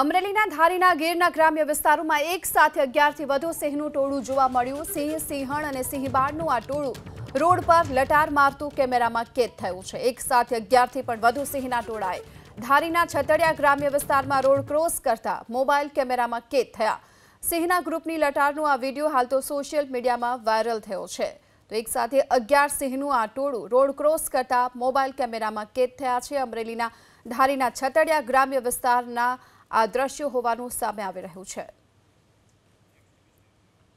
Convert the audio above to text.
અમરેલીના ધારીના ગીરના ગ્રામ્ય વિસ્તારોમાં એકસાથે 11 થી વધુ સિંહનું ટોળું જોવા મળ્યું સિંહ સિહણ અને સિહીબારનું આ ટોળું રોડ પર લટાર મારતું કેમેરામાં કેદ થયું છે એકસાથે 11 થી પણ વધુ સિંહના ટોળાએ ધારીના છતડિયા ગ્રામ્ય વિસ્તારમાં રોડ ક્રોસ કરતા મોબાઈલ કેમેરામાં કેદ થયા સિંહના ગ્રુપની લટારનો આ વિડિયો હાલ તો સોશિયલ મીડિયામાં વાયરલ થયો છે એકસાથે 11 સિંહનું આટોળું રોડ ક્રોસ કરતા મોબાઈલ કેમેરામાં કેદ થયા છે અમરેલીના ધારીના છતડિયા ગ્રામ્ય વિસ્તારના આ દ્રશ્ય હોવાનું સામે આવી રહ્યું છે